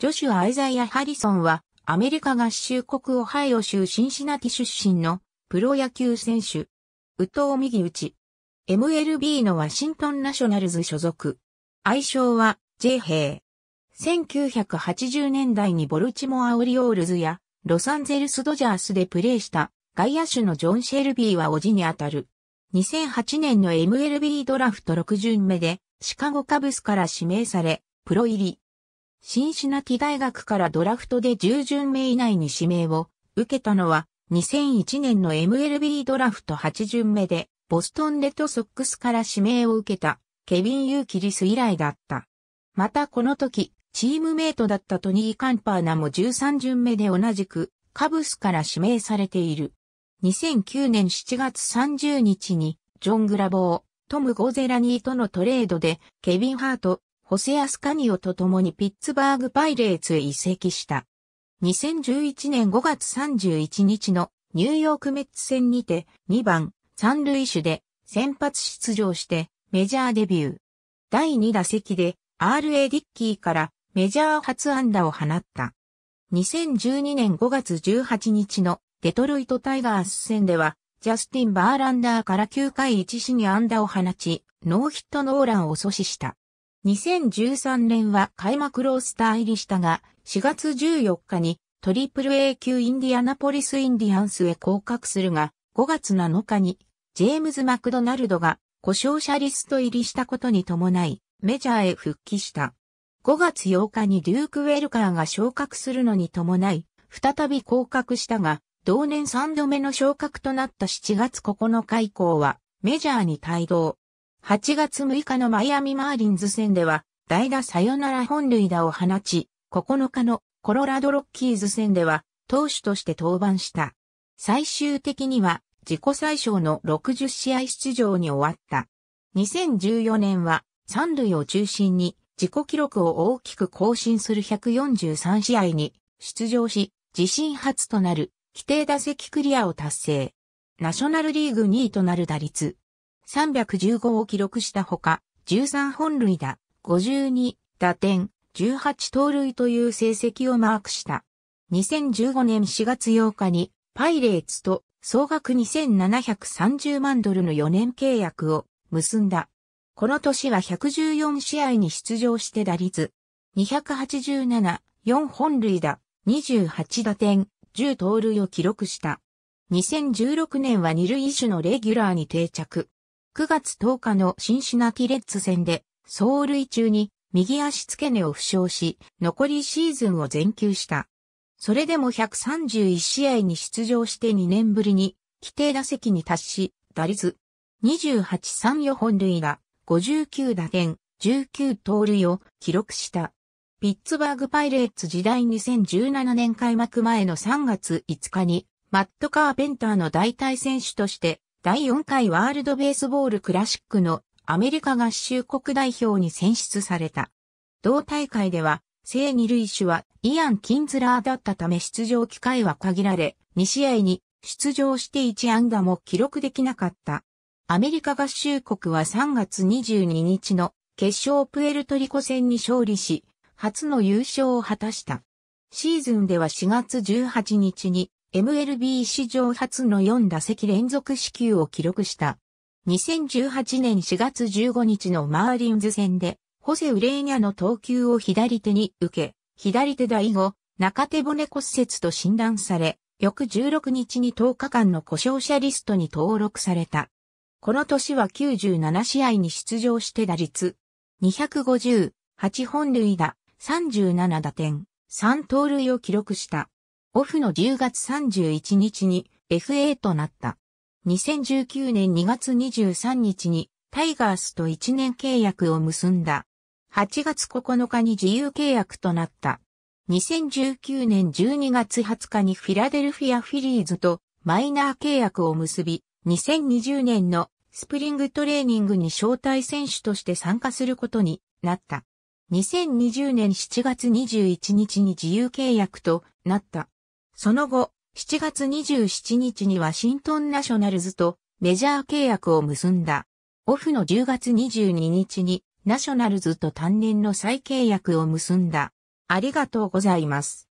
ジョシュア・アイザイア・ハリソンは、アメリカ合衆国オハイオ州シンシナティ出身のプロ野球選手。宇藤右打 MLB のワシントンナショナルズ所属。愛称は J イ。1980年代にボルチモア・オリオールズやロサンゼルス・ドジャースでプレーした外野手のジョン・シェルビーはおじにあたる。2008年の MLB ドラフト6巡目でシカゴカブスから指名され、プロ入り。シンシナティ大学からドラフトで10巡目以内に指名を受けたのは2001年の MLB ドラフト8巡目でボストンレッドソックスから指名を受けたケビン・ユーキリス以来だった。またこの時、チームメイトだったトニー・カンパーナも13巡目で同じくカブスから指名されている。2009年7月30日にジョン・グラボー、トム・ゴゼラニーとのトレードでケビン・ハート、ホセアスカニオと共にピッツバーグパイレーツへ移籍した。2011年5月31日のニューヨークメッツ戦にて2番三塁手で先発出場してメジャーデビュー。第2打席で RA ディッキーからメジャー初安打を放った。2012年5月18日のデトロイトタイガース戦ではジャスティン・バーランダーから9回1死に安打を放ち、ノーヒットノーランを阻止した。2013年は開幕ロースター入りしたが、4月14日にトリプル A 級インディアナポリスインディアンスへ降格するが、5月7日にジェームズ・マクドナルドが故障者リスト入りしたことに伴い、メジャーへ復帰した。5月8日にデューク・ウェルカーが昇格するのに伴い、再び降格したが、同年3度目の昇格となった7月9日以降は、メジャーに帯同。8月6日のマイアミマーリンズ戦では、代打サヨナラ本塁打を放ち、9日のコロラドロッキーズ戦では、投手として登板した。最終的には、自己最小の60試合出場に終わった。2014年は、三塁を中心に、自己記録を大きく更新する143試合に出場し、自身初となる規定打席クリアを達成。ナショナルリーグ2位となる打率315を記録したほか、13本塁打、52打点、18盗塁という成績をマークした。2015年4月8日にパイレーツと総額2730万ドルの4年契約を結んだ。この年は114試合に出場して打率287、4本塁打、28打点、10盗塁を記録した。2016年は二塁手のレギュラーに定着。9月10日のシンシナティレッツ戦で、走塁中に右足付け根を負傷し、残りシーズンを全休した。それでも131試合に出場して2年ぶりに、規定打席に達し、打率28-34本塁打、59打点、19盗塁を記録した。ピッツバーグパイレーツ時代2017年開幕前の3月5日に、マット・カーペンターの代替選手として第4回ワールドベースボールクラシックのアメリカ合衆国代表に選出された。同大会では、正二塁手はイアン・キンズラーだったため出場機会は限られ、2試合に出場して1安打も記録できなかった。アメリカ合衆国は3月22日の決勝プエルトリコ戦に勝利し、初の優勝を果たした。シーズンでは4月18日に MLB 史上初の4打席連続死球を記録した。2018年4月15日のマーリンズ戦で、ホセ・ウレーニャの投球を左手に受け、左手第後、中手骨骨折と診断され、翌16日に10日間の故障者リストに登録された。この年は97試合に出場して打率、250、8本塁打、37打点、3盗塁を記録した。オフの10月31日に FA となった。2019年2月23日にタイガースと1年契約を結んだ。8月9日に自由契約となった。2019年12月20日にフィラデルフィアフィリーズとマイナー契約を結び、2020年のスプリングトレーニングに招待選手として参加することになった。2020年7月21日に自由契約となった。その後、7月27日にワシントンナショナルズとメジャー契約を結んだ。オフの10月22日にナショナルズと単年の再契約を結んだ。ありがとうございます。